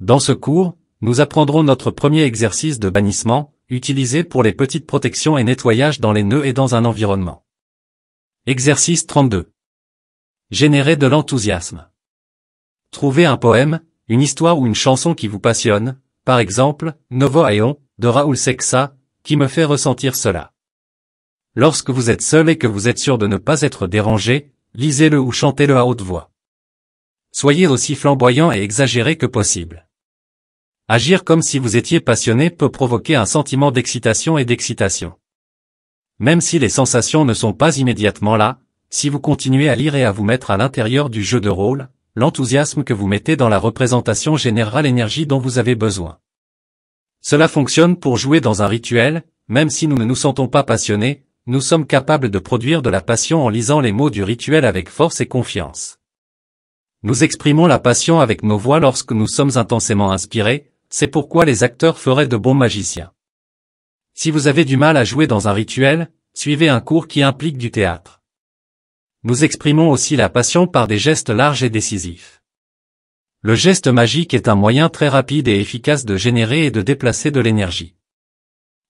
Dans ce cours, nous apprendrons notre premier exercice de bannissement, utilisé pour les petites protections et nettoyages dans les nœuds et dans un environnement. Exercice 32. Générer de l'enthousiasme. Trouvez un poème, une histoire ou une chanson qui vous passionne, par exemple, Novo Aeon, de Raoul Sexa, qui me fait ressentir cela. Lorsque vous êtes seul et que vous êtes sûr de ne pas être dérangé, lisez-le ou chantez-le à haute voix. Soyez aussi flamboyant et exagéré que possible. Agir comme si vous étiez passionné peut provoquer un sentiment d'excitation et d'excitation. Même si les sensations ne sont pas immédiatement là, si vous continuez à lire et à vous mettre à l'intérieur du jeu de rôle, l'enthousiasme que vous mettez dans la représentation générera l'énergie dont vous avez besoin. Cela fonctionne pour jouer dans un rituel, même si nous ne nous sentons pas passionnés, nous sommes capables de produire de la passion en lisant les mots du rituel avec force et confiance. Nous exprimons la passion avec nos voix lorsque nous sommes intensément inspirés, c'est pourquoi les acteurs feraient de bons magiciens. Si vous avez du mal à jouer dans un rituel, suivez un cours qui implique du théâtre. Nous exprimons aussi la passion par des gestes larges et décisifs. Le geste magique est un moyen très rapide et efficace de générer et de déplacer de l'énergie.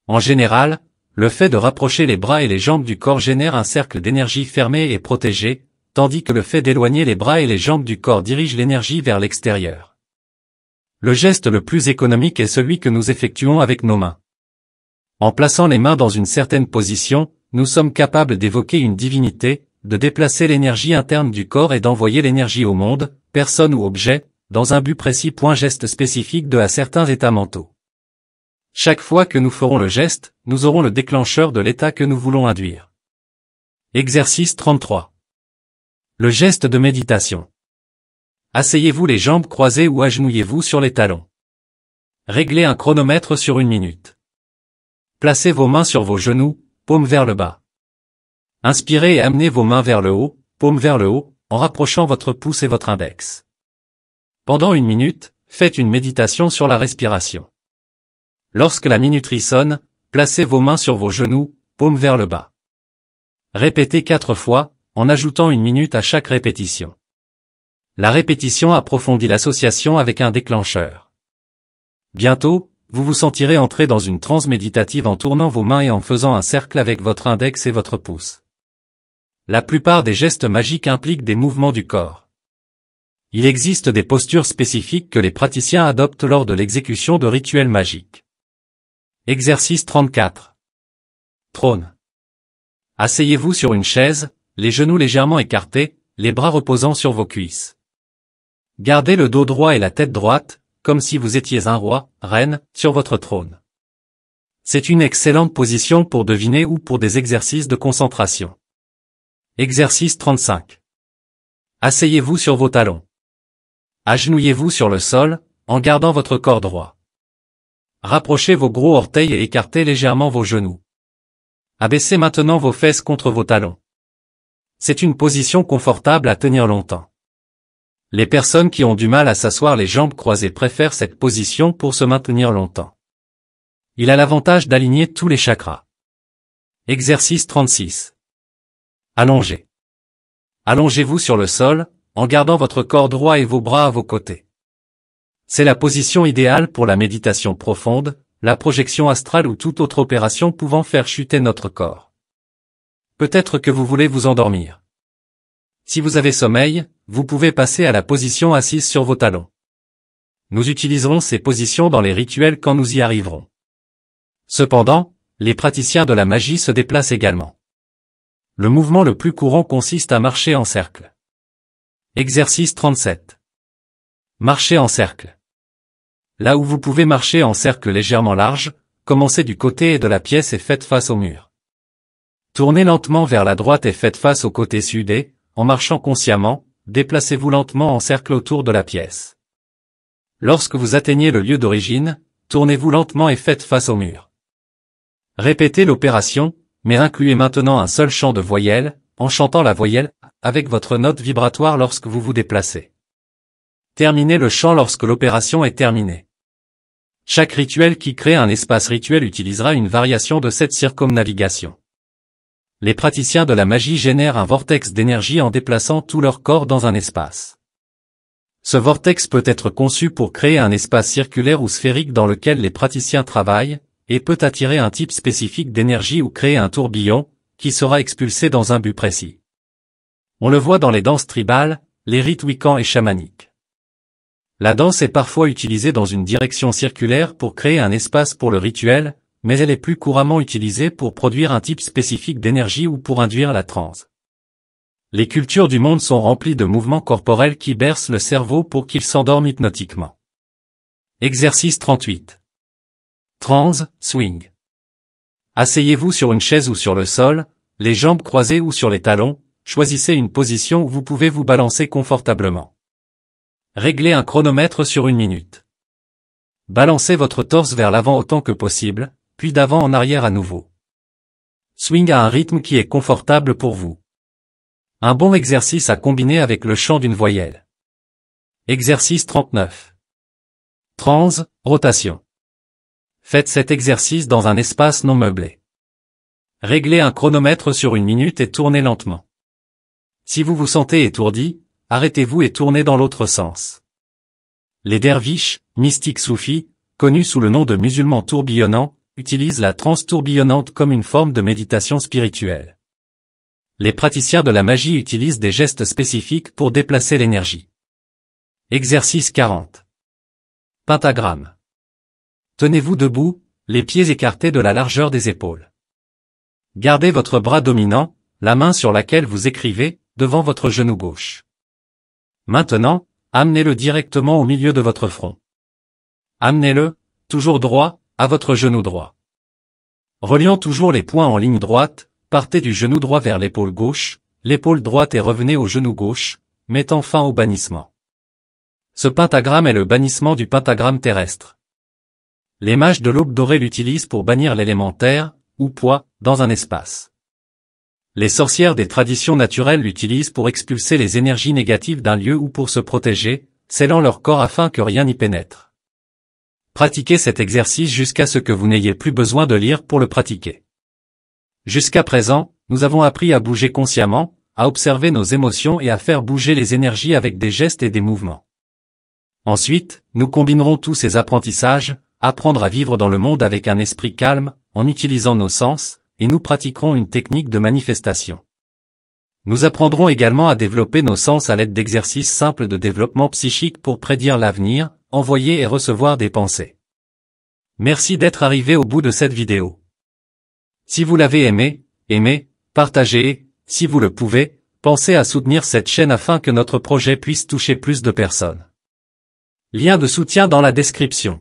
En général, le fait de rapprocher les bras et les jambes du corps génère un cercle d'énergie fermé et protégé, tandis que le fait d'éloigner les bras et les jambes du corps dirige l'énergie vers l'extérieur. Le geste le plus économique est celui que nous effectuons avec nos mains. En plaçant les mains dans une certaine position, nous sommes capables d'évoquer une divinité, de déplacer l'énergie interne du corps et d'envoyer l'énergie au monde, personne ou objet, dans un but précis. Point geste spécifique de à certains états mentaux. Chaque fois que nous ferons le geste, nous aurons le déclencheur de l'état que nous voulons induire. Exercice 33. Le geste de méditation. Asseyez-vous les jambes croisées ou agenouillez-vous sur les talons. Réglez un chronomètre sur une minute. Placez vos mains sur vos genoux, paumes vers le bas. Inspirez et amenez vos mains vers le haut, paumes vers le haut, en rapprochant votre pouce et votre index. Pendant une minute, faites une méditation sur la respiration. Lorsque la minuterie sonne, placez vos mains sur vos genoux, paumes vers le bas. Répétez quatre fois, en ajoutant une minute à chaque répétition. La répétition approfondit l'association avec un déclencheur. Bientôt, vous vous sentirez entrer dans une transe méditative en tournant vos mains et en faisant un cercle avec votre index et votre pouce. La plupart des gestes magiques impliquent des mouvements du corps. Il existe des postures spécifiques que les praticiens adoptent lors de l'exécution de rituels magiques. Exercice 34. Trône. Asseyez-vous sur une chaise, les genoux légèrement écartés, les bras reposant sur vos cuisses. Gardez le dos droit et la tête droite, comme si vous étiez un roi, reine, sur votre trône. C'est une excellente position pour deviner ou pour des exercices de concentration. Exercice 35. Asseyez-vous sur vos talons. Agenouillez-vous sur le sol, en gardant votre corps droit. Rapprochez vos gros orteils et écartez légèrement vos genoux. Abaissez maintenant vos fesses contre vos talons. C'est une position confortable à tenir longtemps. Les personnes qui ont du mal à s'asseoir les jambes croisées préfèrent cette position pour se maintenir longtemps. Il a l'avantage d'aligner tous les chakras. Exercice 36. Allongez. Allongez-vous sur le sol, en gardant votre corps droit et vos bras à vos côtés. C'est la position idéale pour la méditation profonde, la projection astrale ou toute autre opération pouvant faire chuter notre corps. Peut-être que vous voulez vous endormir. Si vous avez sommeil, vous pouvez passer à la position assise sur vos talons. Nous utiliserons ces positions dans les rituels quand nous y arriverons. Cependant, les praticiens de la magie se déplacent également. Le mouvement le plus courant consiste à marcher en cercle. Exercice 37. Marcher en cercle. Là où vous pouvez marcher en cercle légèrement large, commencez du côté et de la pièce et faites face au mur. Tournez lentement vers la droite et faites face au côté sud et, en marchant consciemment, déplacez-vous lentement en cercle autour de la pièce. Lorsque vous atteignez le lieu d'origine, tournez-vous lentement et faites face au mur. Répétez l'opération, mais incluez maintenant un seul chant de voyelle, en chantant la voyelle, avec votre note vibratoire lorsque vous vous déplacez. Terminez le chant lorsque l'opération est terminée. Chaque rituel qui crée un espace rituel utilisera une variation de cette circumnavigation les praticiens de la magie génèrent un vortex d'énergie en déplaçant tout leur corps dans un espace. Ce vortex peut être conçu pour créer un espace circulaire ou sphérique dans lequel les praticiens travaillent, et peut attirer un type spécifique d'énergie ou créer un tourbillon, qui sera expulsé dans un but précis. On le voit dans les danses tribales, les rites wiccans et chamaniques. La danse est parfois utilisée dans une direction circulaire pour créer un espace pour le rituel, mais elle est plus couramment utilisée pour produire un type spécifique d'énergie ou pour induire la transe. Les cultures du monde sont remplies de mouvements corporels qui bercent le cerveau pour qu'il s'endorme hypnotiquement. Exercice 38. Transe, swing. Asseyez-vous sur une chaise ou sur le sol, les jambes croisées ou sur les talons, choisissez une position où vous pouvez vous balancer confortablement. Réglez un chronomètre sur une minute. Balancez votre torse vers l'avant autant que possible, puis d'avant en arrière à nouveau. Swing à un rythme qui est confortable pour vous. Un bon exercice à combiner avec le chant d'une voyelle. Exercice 39. Trans, rotation. Faites cet exercice dans un espace non meublé. Réglez un chronomètre sur une minute et tournez lentement. Si vous vous sentez étourdi, arrêtez-vous et tournez dans l'autre sens. Les derviches, mystiques soufis, connus sous le nom de musulmans tourbillonnants, Utilise la transe tourbillonnante comme une forme de méditation spirituelle. Les praticiens de la magie utilisent des gestes spécifiques pour déplacer l'énergie. Exercice 40. Pentagramme. Tenez-vous debout, les pieds écartés de la largeur des épaules. Gardez votre bras dominant, la main sur laquelle vous écrivez, devant votre genou gauche. Maintenant, amenez-le directement au milieu de votre front. Amenez-le, toujours droit, à votre genou droit. Reliant toujours les points en ligne droite, partez du genou droit vers l'épaule gauche, l'épaule droite et revenez au genou gauche, mettant fin au bannissement. Ce pentagramme est le bannissement du pentagramme terrestre. Les mages de l'aube dorée l'utilisent pour bannir l'élémentaire, ou poids, dans un espace. Les sorcières des traditions naturelles l'utilisent pour expulser les énergies négatives d'un lieu ou pour se protéger, scellant leur corps afin que rien n'y pénètre. Pratiquez cet exercice jusqu'à ce que vous n'ayez plus besoin de lire pour le pratiquer. Jusqu'à présent, nous avons appris à bouger consciemment, à observer nos émotions et à faire bouger les énergies avec des gestes et des mouvements. Ensuite, nous combinerons tous ces apprentissages, apprendre à vivre dans le monde avec un esprit calme, en utilisant nos sens, et nous pratiquerons une technique de manifestation. Nous apprendrons également à développer nos sens à l'aide d'exercices simples de développement psychique pour prédire l'avenir, Envoyer et recevoir des pensées. Merci d'être arrivé au bout de cette vidéo. Si vous l'avez aimé, aimez, partagez et, si vous le pouvez, pensez à soutenir cette chaîne afin que notre projet puisse toucher plus de personnes. Lien de soutien dans la description.